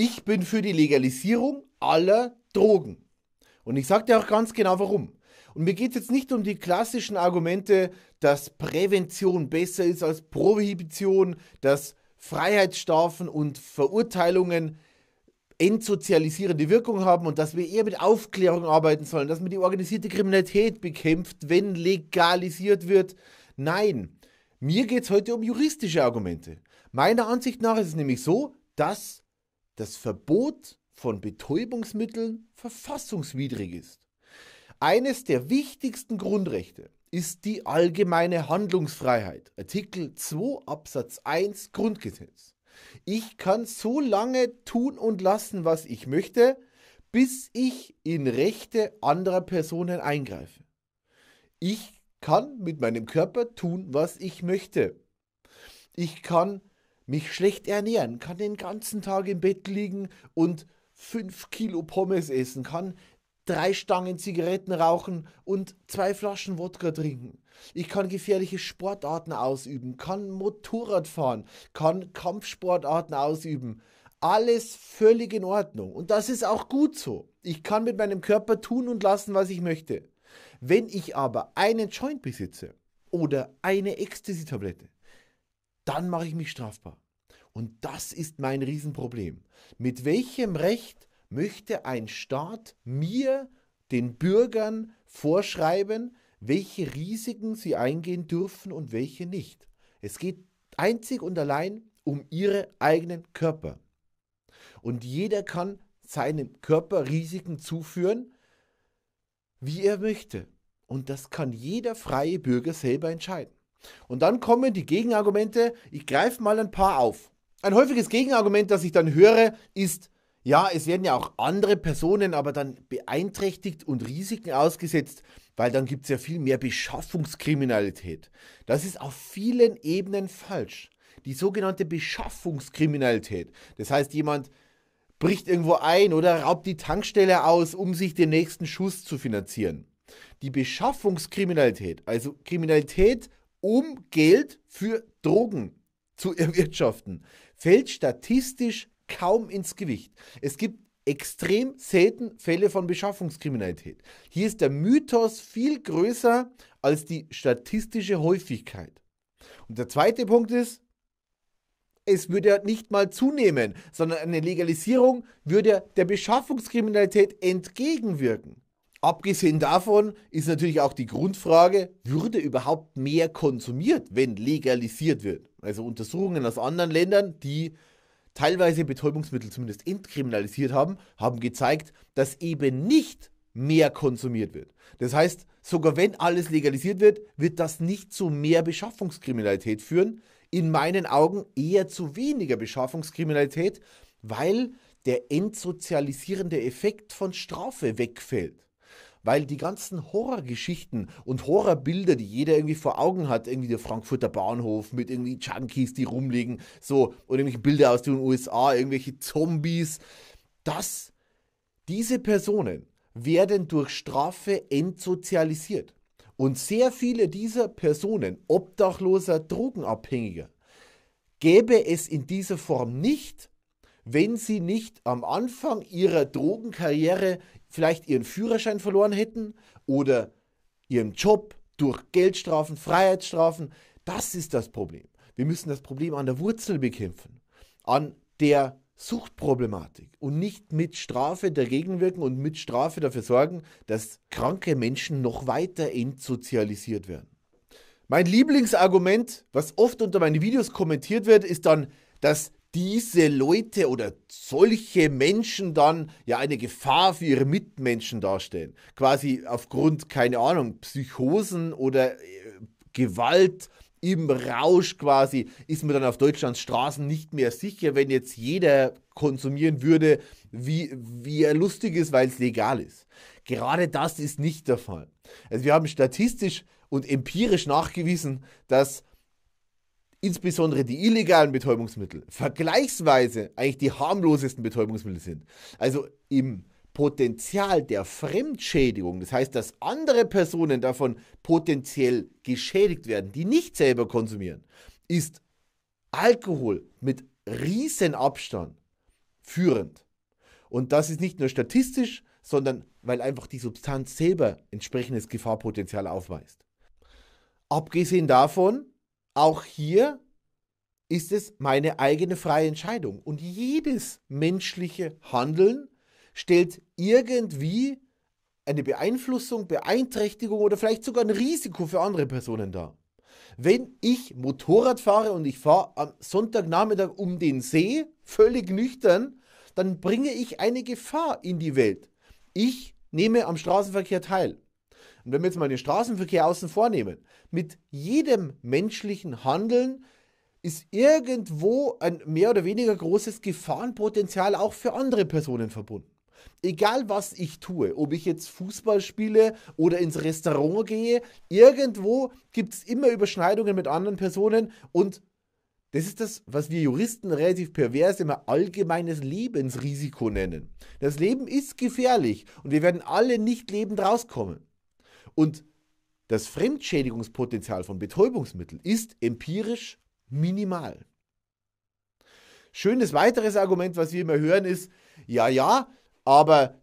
ich bin für die Legalisierung aller Drogen. Und ich sage dir auch ganz genau warum. Und mir geht es jetzt nicht um die klassischen Argumente, dass Prävention besser ist als Prohibition, dass Freiheitsstrafen und Verurteilungen entsozialisierende Wirkung haben und dass wir eher mit Aufklärung arbeiten sollen, dass man die organisierte Kriminalität bekämpft, wenn legalisiert wird. Nein, mir geht es heute um juristische Argumente. Meiner Ansicht nach ist es nämlich so, dass das Verbot von Betäubungsmitteln verfassungswidrig ist. Eines der wichtigsten Grundrechte ist die allgemeine Handlungsfreiheit, Artikel 2 Absatz 1 Grundgesetz. Ich kann so lange tun und lassen, was ich möchte, bis ich in Rechte anderer Personen eingreife. Ich kann mit meinem Körper tun, was ich möchte. Ich kann mich schlecht ernähren, kann den ganzen Tag im Bett liegen und 5 Kilo Pommes essen, kann drei Stangen Zigaretten rauchen und zwei Flaschen Wodka trinken. Ich kann gefährliche Sportarten ausüben, kann Motorrad fahren, kann Kampfsportarten ausüben. Alles völlig in Ordnung. Und das ist auch gut so. Ich kann mit meinem Körper tun und lassen, was ich möchte. Wenn ich aber einen Joint besitze oder eine Ecstasy-Tablette, dann mache ich mich strafbar. Und das ist mein Riesenproblem. Mit welchem Recht möchte ein Staat mir, den Bürgern, vorschreiben, welche Risiken sie eingehen dürfen und welche nicht? Es geht einzig und allein um ihre eigenen Körper. Und jeder kann seinem Körper Risiken zuführen, wie er möchte. Und das kann jeder freie Bürger selber entscheiden. Und dann kommen die Gegenargumente. Ich greife mal ein paar auf. Ein häufiges Gegenargument, das ich dann höre, ist, ja, es werden ja auch andere Personen aber dann beeinträchtigt und Risiken ausgesetzt, weil dann gibt es ja viel mehr Beschaffungskriminalität. Das ist auf vielen Ebenen falsch. Die sogenannte Beschaffungskriminalität. Das heißt, jemand bricht irgendwo ein oder raubt die Tankstelle aus, um sich den nächsten Schuss zu finanzieren. Die Beschaffungskriminalität, also Kriminalität um Geld für Drogen zu erwirtschaften, fällt statistisch kaum ins Gewicht. Es gibt extrem selten Fälle von Beschaffungskriminalität. Hier ist der Mythos viel größer als die statistische Häufigkeit. Und der zweite Punkt ist, es würde nicht mal zunehmen, sondern eine Legalisierung würde der Beschaffungskriminalität entgegenwirken. Abgesehen davon ist natürlich auch die Grundfrage, würde überhaupt mehr konsumiert, wenn legalisiert wird? Also Untersuchungen aus anderen Ländern, die teilweise Betäubungsmittel zumindest entkriminalisiert haben, haben gezeigt, dass eben nicht mehr konsumiert wird. Das heißt, sogar wenn alles legalisiert wird, wird das nicht zu mehr Beschaffungskriminalität führen. In meinen Augen eher zu weniger Beschaffungskriminalität, weil der entsozialisierende Effekt von Strafe wegfällt weil die ganzen Horrorgeschichten und Horrorbilder, die jeder irgendwie vor Augen hat, irgendwie der Frankfurter Bahnhof mit irgendwie Junkies, die rumliegen, so, oder irgendwelche Bilder aus den USA, irgendwelche Zombies, dass diese Personen werden durch Strafe entsozialisiert. Und sehr viele dieser Personen, Obdachloser, Drogenabhängiger, gäbe es in dieser Form nicht, wenn sie nicht am Anfang ihrer Drogenkarriere vielleicht ihren Führerschein verloren hätten oder ihren Job durch Geldstrafen, Freiheitsstrafen. Das ist das Problem. Wir müssen das Problem an der Wurzel bekämpfen, an der Suchtproblematik und nicht mit Strafe dagegen wirken und mit Strafe dafür sorgen, dass kranke Menschen noch weiter entsozialisiert werden. Mein Lieblingsargument, was oft unter meinen Videos kommentiert wird, ist dann, dass diese Leute oder solche Menschen dann ja eine Gefahr für ihre Mitmenschen darstellen. Quasi aufgrund, keine Ahnung, Psychosen oder äh, Gewalt im Rausch quasi, ist man dann auf Deutschlands Straßen nicht mehr sicher, wenn jetzt jeder konsumieren würde, wie, wie er lustig ist, weil es legal ist. Gerade das ist nicht der Fall. Also wir haben statistisch und empirisch nachgewiesen, dass insbesondere die illegalen Betäubungsmittel vergleichsweise eigentlich die harmlosesten Betäubungsmittel sind. Also im Potenzial der Fremdschädigung, das heißt, dass andere Personen davon potenziell geschädigt werden, die nicht selber konsumieren, ist Alkohol mit Riesenabstand führend. Und das ist nicht nur statistisch, sondern weil einfach die Substanz selber entsprechendes Gefahrpotenzial aufweist. Abgesehen davon auch hier ist es meine eigene freie Entscheidung. Und jedes menschliche Handeln stellt irgendwie eine Beeinflussung, Beeinträchtigung oder vielleicht sogar ein Risiko für andere Personen dar. Wenn ich Motorrad fahre und ich fahre am Sonntagnachmittag um den See, völlig nüchtern, dann bringe ich eine Gefahr in die Welt. Ich nehme am Straßenverkehr teil. Und wenn wir jetzt mal den Straßenverkehr außen vornehmen, mit jedem menschlichen Handeln ist irgendwo ein mehr oder weniger großes Gefahrenpotenzial auch für andere Personen verbunden. Egal was ich tue, ob ich jetzt Fußball spiele oder ins Restaurant gehe, irgendwo gibt es immer Überschneidungen mit anderen Personen und das ist das, was wir Juristen relativ pervers immer allgemeines Lebensrisiko nennen. Das Leben ist gefährlich und wir werden alle nicht lebend rauskommen. Und das Fremdschädigungspotenzial von Betäubungsmitteln ist empirisch minimal. Schönes weiteres Argument, was wir immer hören, ist, ja, ja, aber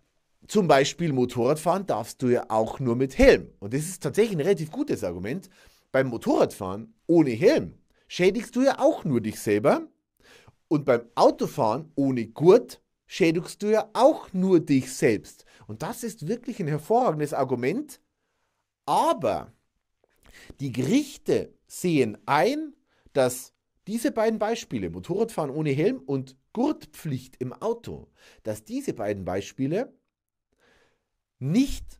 zum Beispiel Motorradfahren darfst du ja auch nur mit Helm. Und das ist tatsächlich ein relativ gutes Argument. Beim Motorradfahren ohne Helm schädigst du ja auch nur dich selber. Und beim Autofahren ohne Gurt schädigst du ja auch nur dich selbst. Und das ist wirklich ein hervorragendes Argument, aber die Gerichte sehen ein, dass diese beiden Beispiele, Motorradfahren ohne Helm und Gurtpflicht im Auto, dass diese beiden Beispiele nicht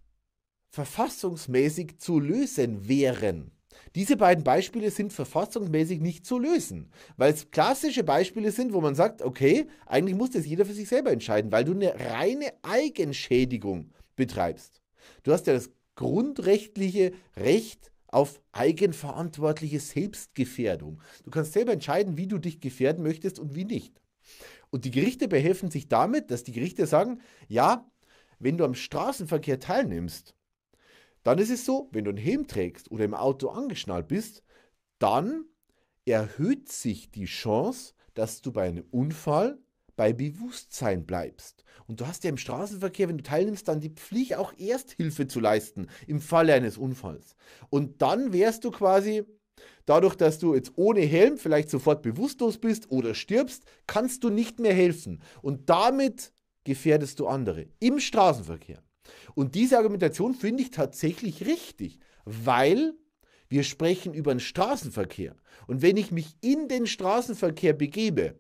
verfassungsmäßig zu lösen wären. Diese beiden Beispiele sind verfassungsmäßig nicht zu lösen, weil es klassische Beispiele sind, wo man sagt, okay, eigentlich muss das jeder für sich selber entscheiden, weil du eine reine Eigenschädigung betreibst. Du hast ja das grundrechtliche Recht auf eigenverantwortliche Selbstgefährdung. Du kannst selber entscheiden, wie du dich gefährden möchtest und wie nicht. Und die Gerichte behelfen sich damit, dass die Gerichte sagen, ja, wenn du am Straßenverkehr teilnimmst, dann ist es so, wenn du einen Helm trägst oder im Auto angeschnallt bist, dann erhöht sich die Chance, dass du bei einem Unfall bei Bewusstsein bleibst. Und du hast ja im Straßenverkehr, wenn du teilnimmst, dann die Pflicht, auch Ersthilfe zu leisten im Falle eines Unfalls. Und dann wärst du quasi, dadurch, dass du jetzt ohne Helm vielleicht sofort bewusstlos bist oder stirbst, kannst du nicht mehr helfen. Und damit gefährdest du andere im Straßenverkehr. Und diese Argumentation finde ich tatsächlich richtig, weil wir sprechen über den Straßenverkehr. Und wenn ich mich in den Straßenverkehr begebe,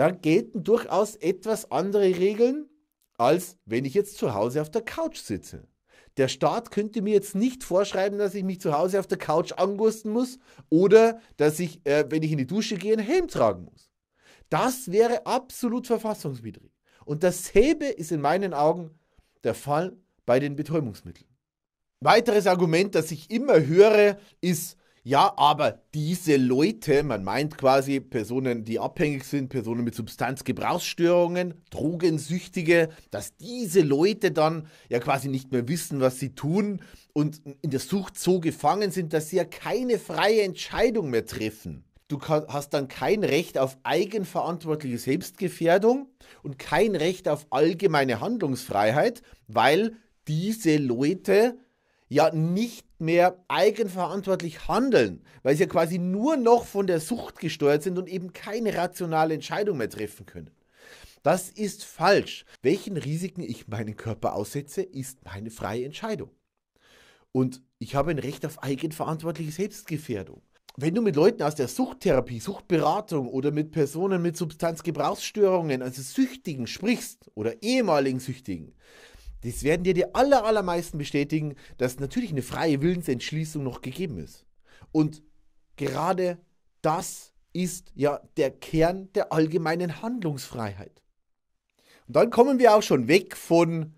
da gelten durchaus etwas andere Regeln, als wenn ich jetzt zu Hause auf der Couch sitze. Der Staat könnte mir jetzt nicht vorschreiben, dass ich mich zu Hause auf der Couch angusten muss oder dass ich, äh, wenn ich in die Dusche gehe, einen Helm tragen muss. Das wäre absolut verfassungswidrig. Und dasselbe ist in meinen Augen der Fall bei den Betäubungsmitteln. Weiteres Argument, das ich immer höre, ist, ja, aber diese Leute, man meint quasi Personen, die abhängig sind, Personen mit Substanzgebrauchsstörungen, Drogensüchtige, dass diese Leute dann ja quasi nicht mehr wissen, was sie tun und in der Sucht so gefangen sind, dass sie ja keine freie Entscheidung mehr treffen. Du hast dann kein Recht auf eigenverantwortliche Selbstgefährdung und kein Recht auf allgemeine Handlungsfreiheit, weil diese Leute ja nicht mehr eigenverantwortlich handeln, weil sie ja quasi nur noch von der Sucht gesteuert sind und eben keine rationale Entscheidung mehr treffen können. Das ist falsch. Welchen Risiken ich meinen Körper aussetze, ist meine freie Entscheidung. Und ich habe ein Recht auf eigenverantwortliche Selbstgefährdung. Wenn du mit Leuten aus der Suchttherapie, Suchtberatung oder mit Personen mit Substanzgebrauchsstörungen, also Süchtigen sprichst oder ehemaligen Süchtigen, das werden dir die aller, allermeisten bestätigen, dass natürlich eine freie Willensentschließung noch gegeben ist. Und gerade das ist ja der Kern der allgemeinen Handlungsfreiheit. Und dann kommen wir auch schon weg von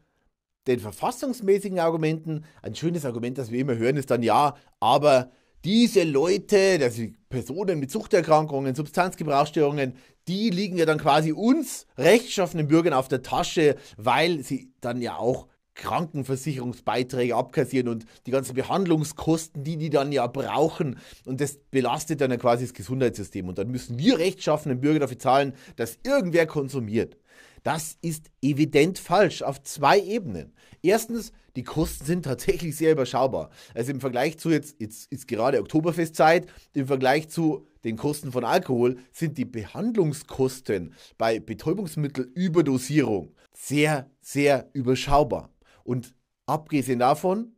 den verfassungsmäßigen Argumenten. Ein schönes Argument, das wir immer hören, ist dann ja, aber diese Leute, also Personen mit Suchterkrankungen, Substanzgebrauchsstörungen, die liegen ja dann quasi uns rechtschaffenden Bürgern auf der Tasche, weil sie dann ja auch Krankenversicherungsbeiträge abkassieren und die ganzen Behandlungskosten, die die dann ja brauchen. Und das belastet dann ja quasi das Gesundheitssystem. Und dann müssen wir rechtschaffenden Bürger dafür zahlen, dass irgendwer konsumiert. Das ist evident falsch auf zwei Ebenen. Erstens, die Kosten sind tatsächlich sehr überschaubar. Also im Vergleich zu jetzt, jetzt ist gerade Oktoberfestzeit, im Vergleich zu den Kosten von Alkohol sind die Behandlungskosten bei Betäubungsmittelüberdosierung sehr, sehr überschaubar. Und abgesehen davon,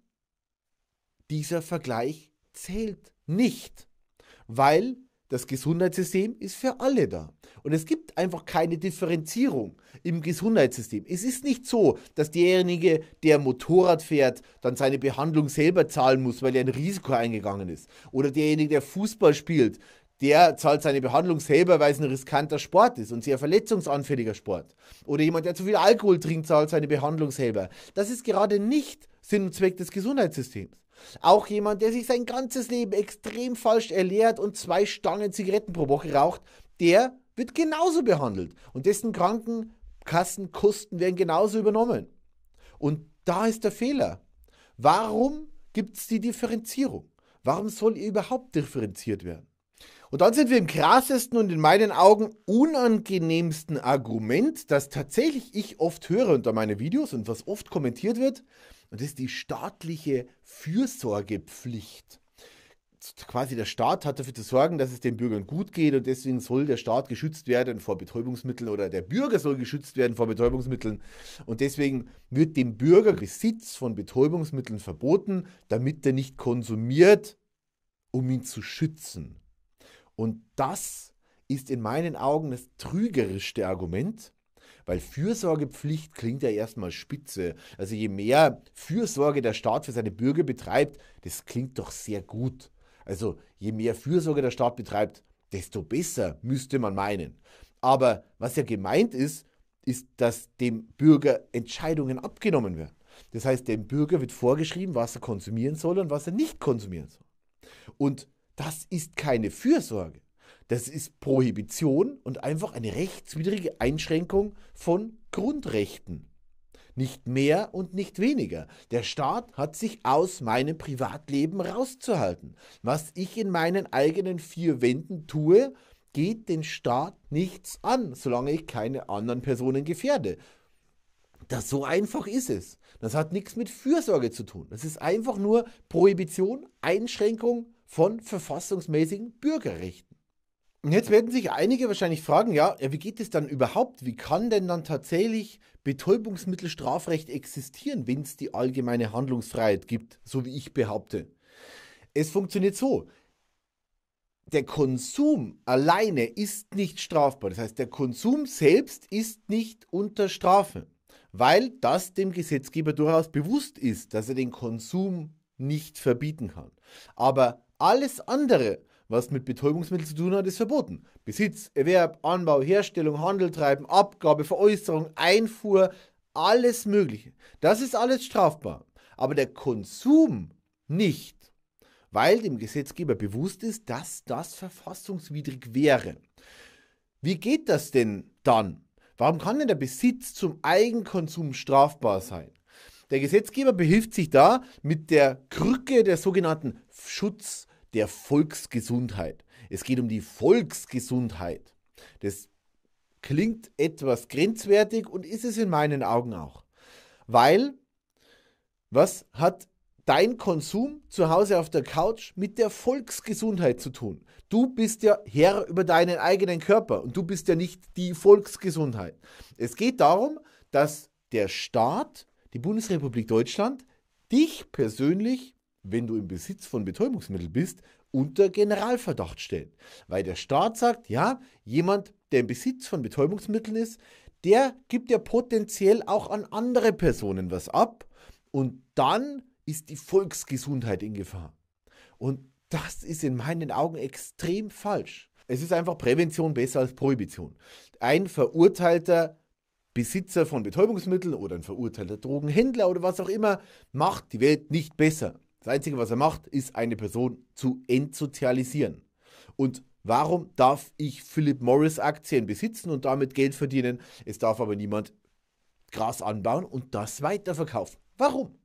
dieser Vergleich zählt nicht, weil das Gesundheitssystem ist für alle da. Und es gibt einfach keine Differenzierung im Gesundheitssystem. Es ist nicht so, dass derjenige, der Motorrad fährt, dann seine Behandlung selber zahlen muss, weil er ein Risiko eingegangen ist. Oder derjenige, der Fußball spielt, der zahlt seine Behandlung selber, weil es ein riskanter Sport ist und sehr verletzungsanfälliger Sport. Oder jemand, der zu viel Alkohol trinkt, zahlt seine Behandlung selber. Das ist gerade nicht Sinn und Zweck des Gesundheitssystems. Auch jemand, der sich sein ganzes Leben extrem falsch erlehrt und zwei Stangen Zigaretten pro Woche raucht, der wird genauso behandelt und dessen Krankenkassenkosten werden genauso übernommen. Und da ist der Fehler. Warum gibt es die Differenzierung? Warum soll überhaupt differenziert werden? Und dann sind wir im krassesten und in meinen Augen unangenehmsten Argument, das tatsächlich ich oft höre unter meinen Videos und was oft kommentiert wird. Und das ist die staatliche Fürsorgepflicht. Quasi der Staat hat dafür zu sorgen, dass es den Bürgern gut geht und deswegen soll der Staat geschützt werden vor Betäubungsmitteln oder der Bürger soll geschützt werden vor Betäubungsmitteln. Und deswegen wird dem Bürger Besitz von Betäubungsmitteln verboten, damit er nicht konsumiert, um ihn zu schützen. Und das ist in meinen Augen das trügerischste Argument, weil Fürsorgepflicht klingt ja erstmal spitze. Also je mehr Fürsorge der Staat für seine Bürger betreibt, das klingt doch sehr gut. Also je mehr Fürsorge der Staat betreibt, desto besser müsste man meinen. Aber was ja gemeint ist, ist, dass dem Bürger Entscheidungen abgenommen werden. Das heißt, dem Bürger wird vorgeschrieben, was er konsumieren soll und was er nicht konsumieren soll. Und das ist keine Fürsorge. Das ist Prohibition und einfach eine rechtswidrige Einschränkung von Grundrechten. Nicht mehr und nicht weniger. Der Staat hat sich aus meinem Privatleben rauszuhalten. Was ich in meinen eigenen vier Wänden tue, geht den Staat nichts an, solange ich keine anderen Personen gefährde. Das so einfach ist es. Das hat nichts mit Fürsorge zu tun. Das ist einfach nur Prohibition, Einschränkung von verfassungsmäßigen Bürgerrechten. Und jetzt werden sich einige wahrscheinlich fragen, ja, wie geht es dann überhaupt? Wie kann denn dann tatsächlich Betäubungsmittelstrafrecht existieren, wenn es die allgemeine Handlungsfreiheit gibt, so wie ich behaupte? Es funktioniert so. Der Konsum alleine ist nicht strafbar. Das heißt, der Konsum selbst ist nicht unter Strafe, weil das dem Gesetzgeber durchaus bewusst ist, dass er den Konsum nicht verbieten kann. Aber alles andere, was mit Betäubungsmitteln zu tun hat, ist verboten. Besitz, Erwerb, Anbau, Herstellung, Handel treiben, Abgabe, Veräußerung, Einfuhr, alles Mögliche. Das ist alles strafbar. Aber der Konsum nicht, weil dem Gesetzgeber bewusst ist, dass das verfassungswidrig wäre. Wie geht das denn dann? Warum kann denn der Besitz zum Eigenkonsum strafbar sein? Der Gesetzgeber behilft sich da mit der Krücke der sogenannten Schutz, der Volksgesundheit. Es geht um die Volksgesundheit. Das klingt etwas grenzwertig und ist es in meinen Augen auch. Weil, was hat dein Konsum zu Hause auf der Couch mit der Volksgesundheit zu tun? Du bist ja Herr über deinen eigenen Körper und du bist ja nicht die Volksgesundheit. Es geht darum, dass der Staat, die Bundesrepublik Deutschland, dich persönlich wenn du im Besitz von Betäubungsmitteln bist, unter Generalverdacht stellen. Weil der Staat sagt, ja, jemand, der im Besitz von Betäubungsmitteln ist, der gibt ja potenziell auch an andere Personen was ab und dann ist die Volksgesundheit in Gefahr. Und das ist in meinen Augen extrem falsch. Es ist einfach Prävention besser als Prohibition. Ein verurteilter Besitzer von Betäubungsmitteln oder ein verurteilter Drogenhändler oder was auch immer macht die Welt nicht besser. Das Einzige, was er macht, ist eine Person zu entsozialisieren. Und warum darf ich Philip Morris Aktien besitzen und damit Geld verdienen? Es darf aber niemand Gras anbauen und das weiterverkaufen. Warum?